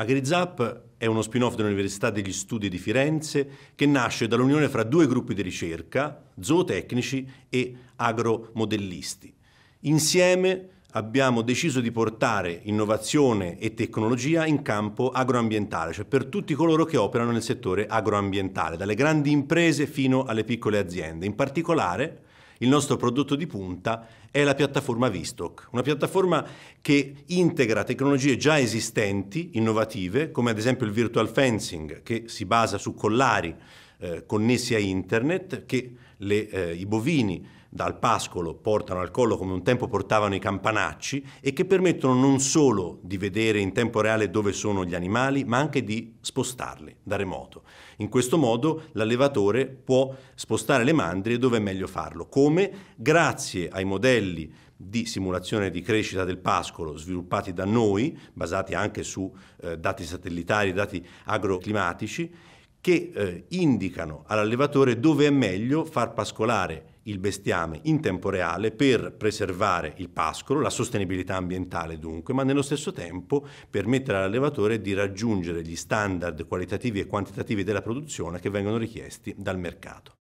AgriZap è uno spin-off dell'Università degli Studi di Firenze che nasce dall'unione fra due gruppi di ricerca, zootecnici e agromodellisti. Insieme abbiamo deciso di portare innovazione e tecnologia in campo agroambientale, cioè per tutti coloro che operano nel settore agroambientale, dalle grandi imprese fino alle piccole aziende. In particolare il nostro prodotto di punta è la piattaforma Vistock, una piattaforma che integra tecnologie già esistenti, innovative, come ad esempio il virtual fencing, che si basa su collari eh, connessi a internet, che le, eh, i bovini dal pascolo portano al collo come un tempo portavano i campanacci e che permettono non solo di vedere in tempo reale dove sono gli animali, ma anche di spostarli da remoto. In questo modo l'allevatore può spostare le mandrie dove è meglio farlo. Come? Grazie ai modelli di simulazione di crescita del pascolo sviluppati da noi, basati anche su eh, dati satellitari, dati agroclimatici, che eh, indicano all'allevatore dove è meglio far pascolare il bestiame in tempo reale per preservare il pascolo, la sostenibilità ambientale dunque, ma nello stesso tempo permettere all'allevatore di raggiungere gli standard qualitativi e quantitativi della produzione che vengono richiesti dal mercato.